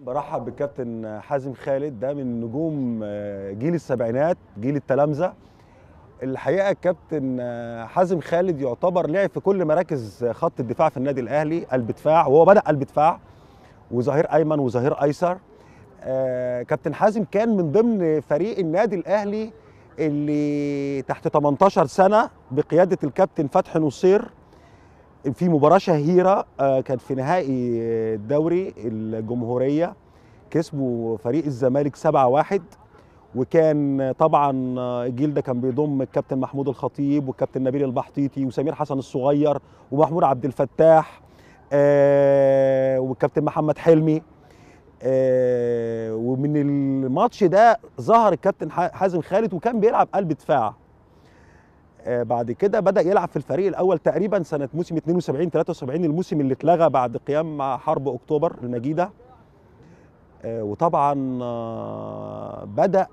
برحب بالكابتن حازم خالد ده من نجوم آه، جيل السبعينات جيل التلامذه الحقيقه الكابتن آه، حازم خالد يعتبر لعب في كل مراكز خط الدفاع في النادي الاهلي قلب دفاع وهو بدا قلب دفاع وظهير ايمن وظهير ايسر آه، كابتن حازم كان من ضمن فريق النادي الاهلي اللي تحت 18 سنه بقياده الكابتن فتحي نصير في مباراه شهيره آه، كانت في نهائي الدوري آه، الجمهوريه كسبوا فريق الزمالك 7-1 وكان آه، طبعا الجيل ده كان بيضم الكابتن محمود الخطيب والكابتن نبيل البحطيطي وسمير حسن الصغير ومحمود عبد الفتاح والكابتن محمد حلمي ومن الماتش ده ظهر الكابتن حازم خالد وكان بيلعب قلب دفاع آه، بعد كده بدا يلعب في الفريق الاول تقريبا سنه موسم 72 73 الموسم اللي اتلغى بعد قيام حرب اكتوبر المجيده آه، وطبعا آه، بدا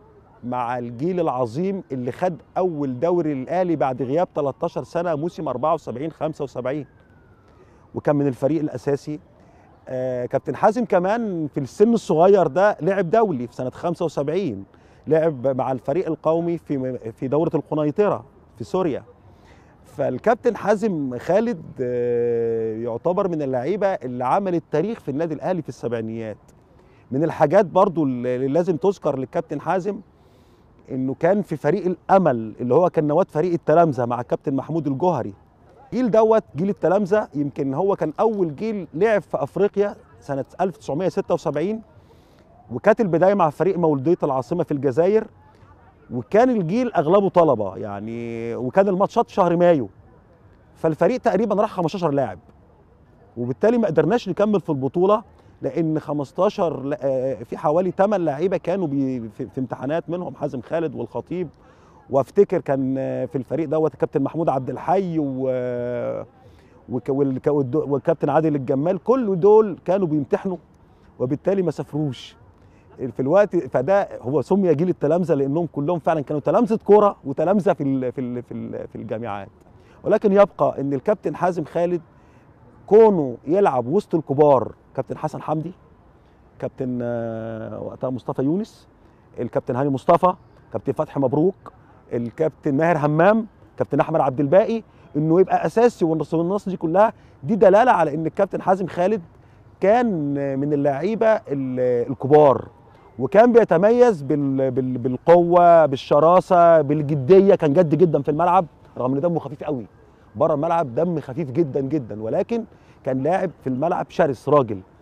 مع الجيل العظيم اللي خد اول دوري الاهلي بعد غياب 13 سنه موسم 74 75 وكان من الفريق الاساسي كابتن حازم كمان في السن الصغير ده لعب دولي في سنه 75 لعب مع الفريق القومي في في دوره القنيطره في سوريا فالكابتن حازم خالد آه، يعتبر من اللعيبه اللي عملت تاريخ في النادي الاهلي في السبعينيات من الحاجات برضو اللي لازم تذكر للكابتن حازم انه كان في فريق الامل اللي هو كان نواه فريق التلامذه مع الكابتن محمود الجوهري الجيل دوت جيل التلامذه يمكن هو كان اول جيل لعب في افريقيا سنه 1976 وكانت البدايه مع فريق مولوديه العاصمه في الجزائر وكان الجيل اغلبه طلبه يعني وكان الماتشات شهر مايو فالفريق تقريبا راح 15 لاعب وبالتالي ما قدرناش نكمل في البطوله لان 15 آه، في حوالي 8 لعيبه كانوا في امتحانات منهم حازم خالد والخطيب وافتكر كان في الفريق دوت كابتن محمود عبد الحي و والكابتن عادل الجمال كل دول كانوا بيمتحنوا وبالتالي ما سافروش في الوقت فده هو سمي جيل التلامذه لانهم كلهم فعلا كانوا تلامذه كوره وتلامذه في في في, في الجامعات ولكن يبقى ان الكابتن حازم خالد كونه يلعب وسط الكبار كابتن حسن حمدي كابتن آه، وقتها مصطفى يونس الكابتن هاني مصطفى كابتن فتحي مبروك الكابتن ماهر همام كابتن احمد عبد الباقي انه يبقى اساسي والنص دي كلها دي دلاله على ان الكابتن حازم خالد كان من اللعيبه الكبار وكان بيتميز بال... بال... بالقوه بالشراسه بالجديه كان جد جدا في الملعب رغم ان دمه خفيف قوي بره الملعب دم خفيف جدا جدا ولكن كان لاعب في الملعب شرس راجل